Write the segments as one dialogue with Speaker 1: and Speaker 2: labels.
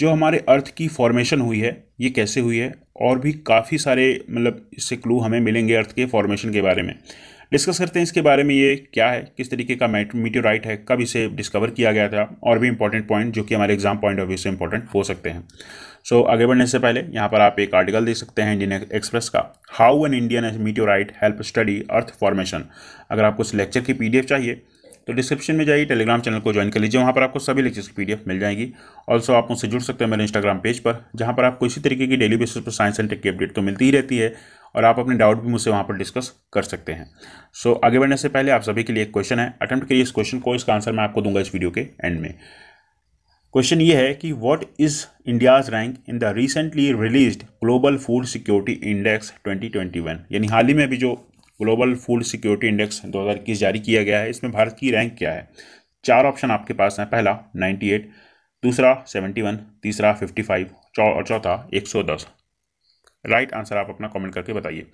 Speaker 1: जो हमारे अर्थ की फॉर्मेशन हुई है ये कैसे हुई है और भी काफ़ी सारे मतलब इससे क्लू हमें मिलेंगे अर्थ के फॉर्मेशन के बारे में डिस्कस करते हैं इसके बारे में ये क्या है किस तरीके का मीटियोराइट है कब इसे डिस्कवर किया गया था और भी इंपॉर्टेंट पॉइंट जो कि हमारे एग्जाम पॉइंट ऑफ व्यू से इंपॉर्टेंट हो सकते हैं सो so, आगे बढ़ने से पहले यहाँ पर आप एक आर्टिकल देख सकते हैं इंडियन एक्सप्रेस का how an Indian meteorite help study earth formation अगर आपको इस लेक्चर की पी चाहिए तो डिस्क्रिप्शन में जाइए टेलीग्राम चैनल को ज्वाइन कर लीजिए वहाँ पर आपको सभी लेक्चर्स की पीडीएफ मिल जाएगी ऑल्सो आप मुझसे जुड़ सकते हैं मेरे इंस्टाग्राम पेज पर जहाँ पर आपको इसी तरीके की डेली बेसिस पर साइंस एंड टेक की अपडेट तो मिलती ही रहती है और आप अपने डाउट भी मुझसे वहाँ पर डिस्कस कर सकते हैं सो so, आगे बढ़ने से पहले आप सभी के लिए एक क्वेश्चन है अटैम्प्ट करिए इस क्वेश्चन को इसका आंसर मैं आपको दूंगा इस वीडियो के एंड में क्वेश्चन ये है कि what is India's rank in the recently released global food security index 2021 यानी हाल ही में अभी जो ग्लोबल फूड सिक्योरिटी इंडेक्स 2021 जारी किया गया है इसमें भारत की रैंक क्या है चार ऑप्शन आपके पास हैं पहला 98 दूसरा 71 तीसरा 55 चौ और चौथा 110 राइट आंसर आप अपना कमेंट करके बताइए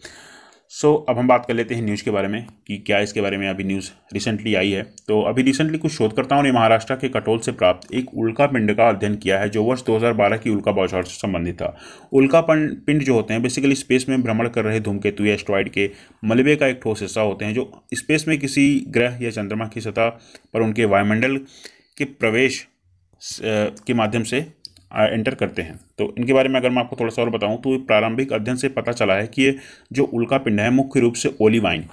Speaker 1: सो so, अब हम बात कर लेते हैं न्यूज़ के बारे में कि क्या इसके बारे में अभी न्यूज़ रिसेंटली आई है तो अभी रिसेंटली कुछ शोधकर्ताओं ने महाराष्ट्र के कटोल से प्राप्त एक उल्का पिंड का अध्ययन किया है जो वर्ष 2012 की उल्का बौछार से संबंधित था उल्का पिंड जो होते हैं बेसिकली स्पेस में भ्रमण कर रहे धूमकेतु या एस्ट्रॉइड के मलबे का एक ठोस हिस्सा होते हैं जो स्पेस में किसी ग्रह या चंद्रमा की सतह पर उनके वायुमंडल के प्रवेश के माध्यम से एंटर करते हैं तो इनके बारे में अगर मैं आपको थोड़ा सा और बताऊं तो प्रारंभिक अध्ययन से पता चला है कि ये जो उल्का पिंड है मुख्य रूप से ओलिवाइन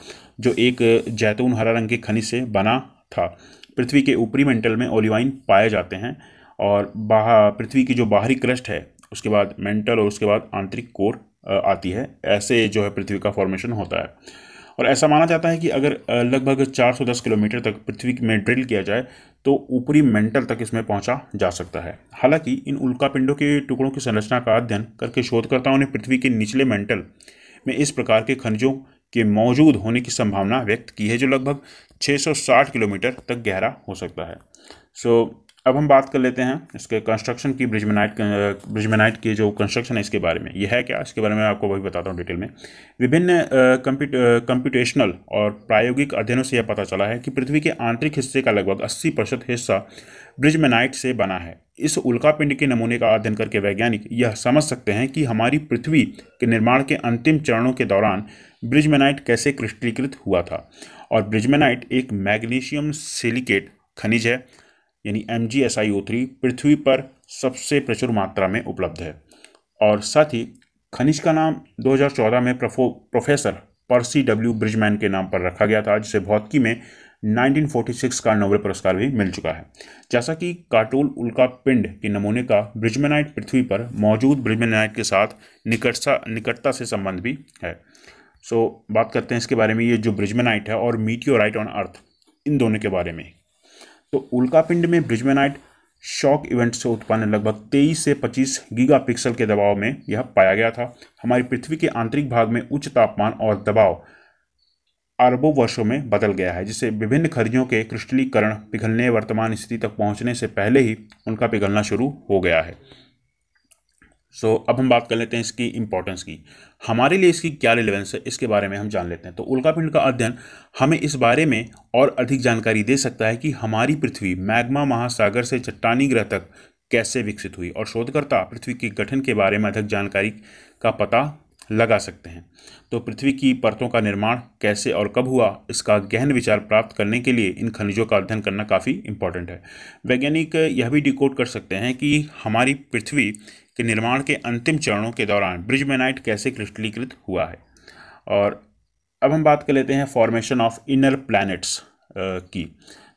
Speaker 1: जो एक जैतून हरा रंग के खनिज से बना था पृथ्वी के ऊपरी मेंटल में ओलिवाइन पाए जाते हैं और बाहर पृथ्वी की जो बाहरी क्रस्ट है उसके बाद मेंटल और उसके बाद आंतरिक कोर आती है ऐसे जो है पृथ्वी का फॉर्मेशन होता है और ऐसा माना जाता है कि अगर लगभग 410 किलोमीटर तक पृथ्वी में ड्रिल किया जाए तो ऊपरी मेंटल तक इसमें पहुंचा जा सकता है हालांकि इन उल्कापिंडों के टुकड़ों की संरचना का अध्ययन करके शोधकर्ताओं ने पृथ्वी के निचले मेंटल में इस प्रकार के खनिजों के मौजूद होने की संभावना व्यक्त की है जो लगभग 660 किलोमीटर तक गहरा हो सकता है सो so, अब हम बात कर लेते हैं इसके कंस्ट्रक्शन की ब्रिजमेनाइट ब्रिजमेनाइट की जो कंस्ट्रक्शन है इसके बारे में यह है क्या इसके बारे में आपको वही बताता हूँ डिटेल में विभिन्न कंप्यूटेशनल और प्रायोगिक अध्ययनों से यह पता चला है कि पृथ्वी के आंतरिक हिस्से का लगभग अस्सी प्रतिशत हिस्सा ब्रिजमेनाइट से बना है इस उल्कापिंड के नमूने का अध्ययन करके वैज्ञानिक यह समझ सकते हैं कि हमारी पृथ्वी के निर्माण के अंतिम चरणों के दौरान ब्रिजमेनाइट कैसे क्रिस्टलीकृत हुआ था और ब्रिजमेनाइट एक मैग्नीशियम सिलिकेट खनिज है यानी M G S I O three पृथ्वी पर सबसे प्रचुर मात्रा में उपलब्ध है और साथ ही खनिज का नाम 2014 में प्रोफेसर पर्सी डब्ल्यू ब्रिजमैन के नाम पर रखा गया था जिसे भौतिकी में 1946 का नोबेल पुरस्कार भी मिल चुका है जैसा कि काटोल उल्का पिंड के नमूने का ब्रिजमेनाइट पृथ्वी पर मौजूद ब्रिजमेनाइट के साथ निकटता निकटता से संबंध भी है सो so, बात करते हैं इसके बारे में ये जो ब्रिजमेनाइट है और मीटियोराइट ऑन अर्थ इन दोनों के बारे में तो उल्कापिंड में ब्रिजमेनाइट शॉक इवेंट से उत्पन्न लगभग 23 से 25 गीगापिक्सल के दबाव में यह पाया गया था हमारी पृथ्वी के आंतरिक भाग में उच्च तापमान और दबाव अरबों वर्षों में बदल गया है जिससे विभिन्न खरीजों के क्रिस्टलीकरण पिघलने वर्तमान स्थिति तक पहुंचने से पहले ही उनका पिघलना शुरू हो गया है सो so, अब हम बात कर लेते हैं इसकी इंपॉर्टेंस की हमारे लिए इसकी क्या रिलेवेंस है इसके बारे में हम जान लेते हैं तो उल्कापिंड का अध्ययन हमें इस बारे में और अधिक जानकारी दे सकता है कि हमारी पृथ्वी मैग्मा महासागर से चट्टानी ग्रह तक कैसे विकसित हुई और शोधकर्ता पृथ्वी के गठन के बारे में अधिक जानकारी का पता लगा सकते हैं तो पृथ्वी की परतों का निर्माण कैसे और कब हुआ इसका गहन विचार प्राप्त करने के लिए इन खनिजों का अध्ययन करना काफ़ी इंपॉर्टेंट है वैज्ञानिक यह भी डिकोड कर सकते हैं कि हमारी पृथ्वी के निर्माण के अंतिम चरणों के दौरान ब्रिज मेनाइट कैसे क्रिस्टलीकृत हुआ है और अब हम बात कर लेते हैं फॉर्मेशन ऑफ इनर प्लैनेट्स की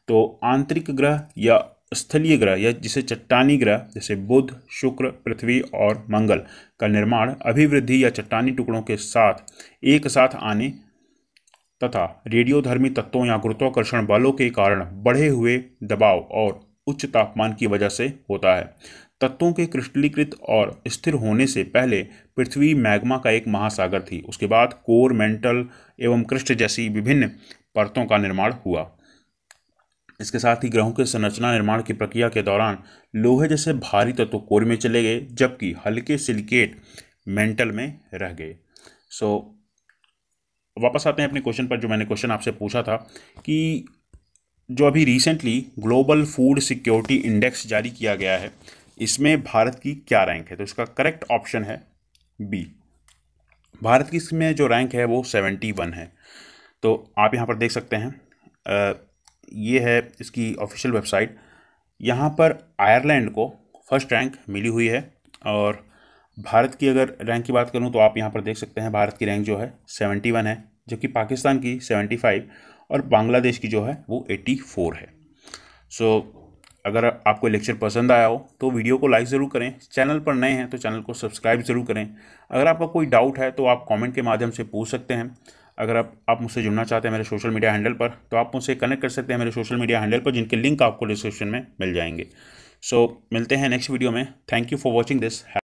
Speaker 1: तो आंतरिक ग्रह या स्थलीय ग्रह या जिसे चट्टानी ग्रह जैसे बुध शुक्र पृथ्वी और मंगल का निर्माण अभिवृद्धि या चट्टानी टुकड़ों के साथ एक साथ आने तथा रेडियोधर्मी तत्वों या गुरुत्वाकर्षण बलों के कारण बढ़े हुए दबाव और उच्च तापमान की वजह से होता है तत्वों के क्रिस्टलीकृत और स्थिर होने से पहले पृथ्वी मैग्मा का एक महासागर थी उसके बाद कोर मेंटल एवं क्रिस्ट जैसी विभिन्न परतों का निर्माण हुआ इसके साथ ही ग्रहों के संरचना निर्माण की प्रक्रिया के दौरान लोहे जैसे भारी तत्व तो कोर में चले गए जबकि हल्के सिलिकेट मेंटल में रह गए सो so, वापस आते हैं अपने क्वेश्चन पर जो मैंने क्वेश्चन आपसे पूछा था कि जो अभी recently global food security index जारी किया गया है इसमें भारत की क्या रैंक है तो इसका करेक्ट ऑप्शन है बी भारत की इसमें जो रैंक है वो सेवेंटी वन है तो आप यहाँ पर देख सकते हैं आ, ये है इसकी ऑफिशियल वेबसाइट यहाँ पर आयरलैंड को फर्स्ट रैंक मिली हुई है और भारत की अगर रैंक की बात करूँ तो आप यहाँ पर देख सकते हैं भारत की रैंक जो है सेवेंटी वन है जबकि पाकिस्तान की सेवेंटी फाइव और बांग्लादेश की जो है वो एट्टी फोर है सो so, अगर आपको लेक्चर पसंद आया हो तो वीडियो को लाइक ज़रूर करें चैनल पर नए हैं तो चैनल को सब्सक्राइब ज़रूर करें अगर आपका कोई डाउट है तो आप कमेंट के माध्यम से पूछ सकते हैं अगर आप आप मुझसे जुड़ना चाहते हैं मेरे सोशल मीडिया हैंडल पर तो आप मुझसे कनेक्ट कर सकते हैं मेरे सोशल मीडिया हैंडल पर जिनके लिंक आपको डिस्क्रिप्शन में मिल जाएंगे सो so, मिलते हैं नेक्स्ट वीडियो में thank you for watching this